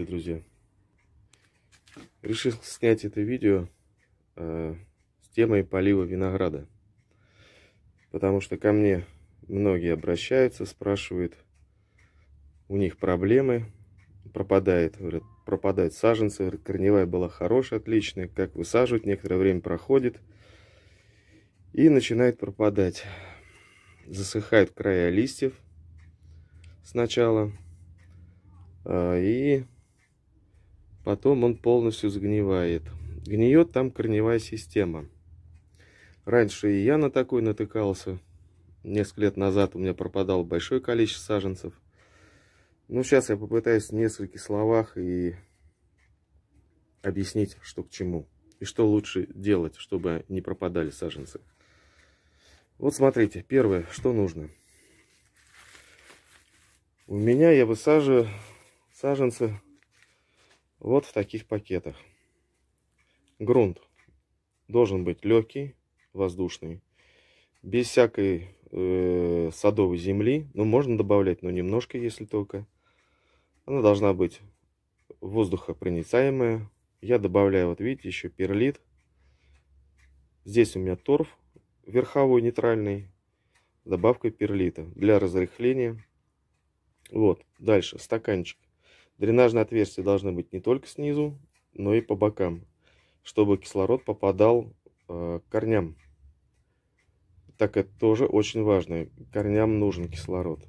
Здравствуйте, друзья! Решил снять это видео э, с темой полива винограда. Потому что ко мне многие обращаются, спрашивают, у них проблемы, пропадает, говорят, пропадают саженцы, говорят, корневая была хорошая, отличная, как высаживать, некоторое время проходит и начинает пропадать. Засыхают края листьев сначала, э, и Потом он полностью сгнивает. Гниет там корневая система. Раньше и я на такой натыкался. Несколько лет назад у меня пропадало большое количество саженцев. Ну, сейчас я попытаюсь в нескольких словах и объяснить, что к чему. И что лучше делать, чтобы не пропадали саженцы. Вот смотрите, первое, что нужно. У меня я высаживаю саженцы вот в таких пакетах. Грунт должен быть легкий, воздушный, без всякой э, садовой земли. Ну, можно добавлять, но немножко, если только. Она должна быть воздухопроницаемая. Я добавляю, вот видите, еще перлит. Здесь у меня торф верховой нейтральный добавкой перлита для разрыхления. Вот, дальше стаканчик. Дренажные отверстия должны быть не только снизу, но и по бокам, чтобы кислород попадал э, к корням. Так это тоже очень важно. Корням нужен кислород,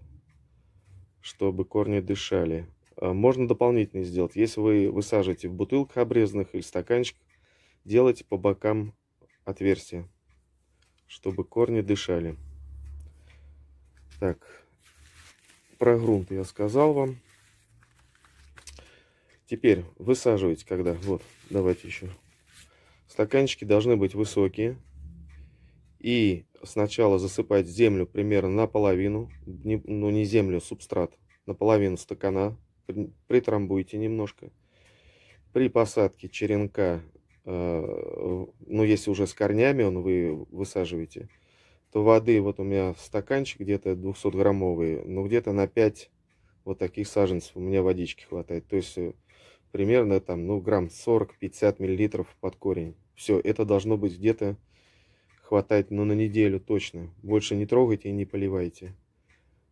чтобы корни дышали. Э, можно дополнительно сделать. Если вы высаживаете в бутылках обрезанных или стаканчик, делайте по бокам отверстия, чтобы корни дышали. Так, про грунт я сказал вам. Теперь высаживать, когда, вот, давайте еще. Стаканчики должны быть высокие. И сначала засыпать землю примерно наполовину, не, ну не землю, а субстрат, наполовину стакана, притрамбуйте немножко. При посадке черенка, э, ну если уже с корнями он вы высаживаете, то воды, вот у меня стаканчик где-то 200 граммовый, но ну, где-то на 5 вот таких саженцев у меня водички хватает. То есть э, примерно там, ну, грамм 40-50 миллилитров под корень. Все, это должно быть где-то хватать, ну, на неделю точно. Больше не трогайте и не поливайте.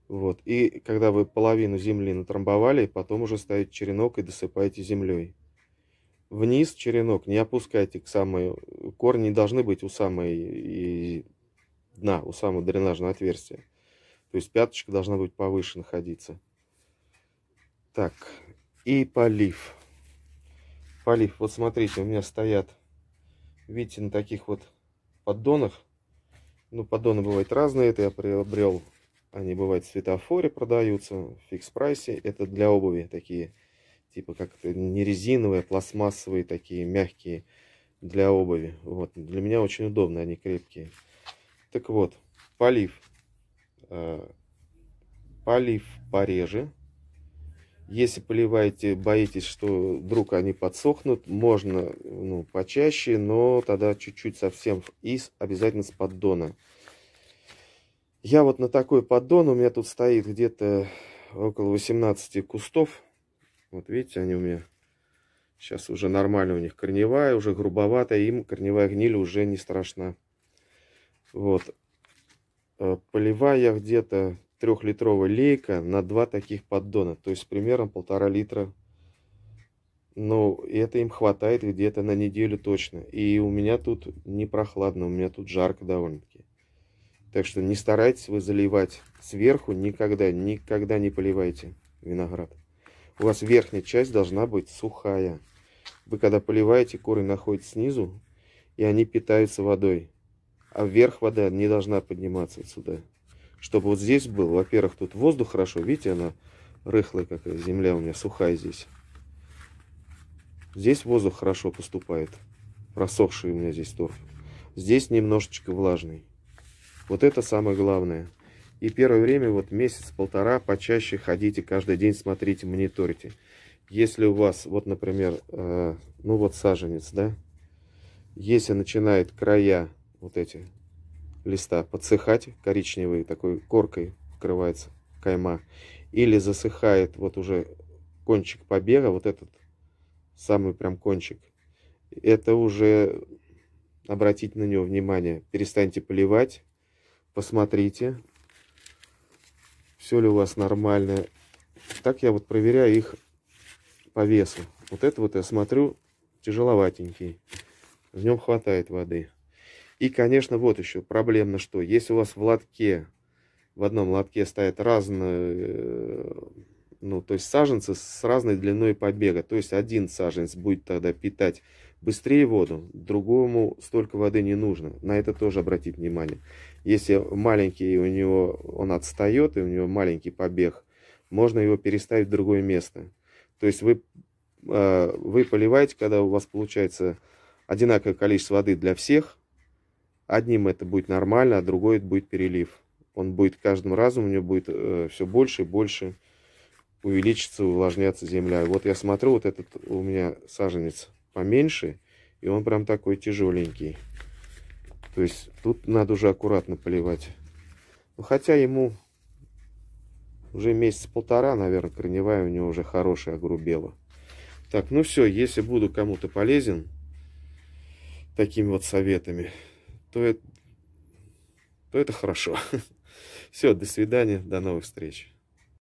Вот, и когда вы половину земли натрамбовали, потом уже ставите черенок и досыпаете землей. Вниз черенок не опускайте к самой, корни должны быть у самой и дна, у самого дренажного отверстия. То есть пяточка должна быть повыше находиться. Так, и полив полив. Вот смотрите, у меня стоят, видите, на таких вот поддонах. Ну, поддоны бывают разные, это я приобрел. Они бывают в светофоре продаются, в фикс-прайсе. Это для обуви такие, типа как не резиновые, а пластмассовые такие, мягкие для обуви. Вот. Для меня очень удобные, они крепкие. Так вот, полив. Э, полив пореже, если поливаете, боитесь, что вдруг они подсохнут, можно ну, почаще, но тогда чуть-чуть совсем и обязательно с поддона. Я вот на такой поддон, у меня тут стоит где-то около 18 кустов. Вот видите, они у меня сейчас уже нормально у них корневая, уже грубоватая, им корневая гниль уже не страшна. Вот. Э, Поливая где-то трехлитровая лейка на два таких поддона. То есть примерно полтора литра. Но ну, это им хватает где-то на неделю точно. И у меня тут не прохладно, у меня тут жарко довольно-таки. Так что не старайтесь вы заливать сверху никогда, никогда не поливайте виноград. У вас верхняя часть должна быть сухая. Вы когда поливаете, коры находятся снизу, и они питаются водой. А вверх вода не должна подниматься отсюда чтобы вот здесь был. Во-первых, тут воздух хорошо, видите, она рыхлая какая, земля у меня сухая здесь. Здесь воздух хорошо поступает, просохший у меня здесь торф. Здесь немножечко влажный. Вот это самое главное. И первое время, вот месяц-полтора, почаще ходите, каждый день смотрите, мониторите. Если у вас, вот, например, э, ну вот саженец, да, если начинает края вот эти листа подсыхать коричневой такой коркой покрывается кайма или засыхает вот уже кончик побега вот этот самый прям кончик это уже обратить на него внимание перестаньте поливать посмотрите все ли у вас нормально так я вот проверяю их по весу вот это вот я смотрю тяжеловатенький в нем хватает воды и, конечно, вот еще проблемно что. Если у вас в лотке, в одном лотке стоят разные, ну, то есть саженцы с разной длиной побега. То есть один саженец будет тогда питать быстрее воду, другому столько воды не нужно. На это тоже обратить внимание. Если маленький у него, он отстает, и у него маленький побег, можно его переставить в другое место. То есть вы, а, вы поливаете, когда у вас получается одинаковое количество воды для всех, Одним это будет нормально, а другой это будет перелив. Он будет каждым разом, у него будет э, все больше и больше увеличиться, увлажняться земля. Вот я смотрю, вот этот у меня саженец поменьше, и он прям такой тяжеленький. То есть тут надо уже аккуратно поливать. Ну, хотя ему уже месяц-полтора, наверное, корневая у него уже хорошая, огрубела. Так, ну все, если буду кому-то полезен такими вот советами, то это, то это хорошо. Все, до свидания, до новых встреч.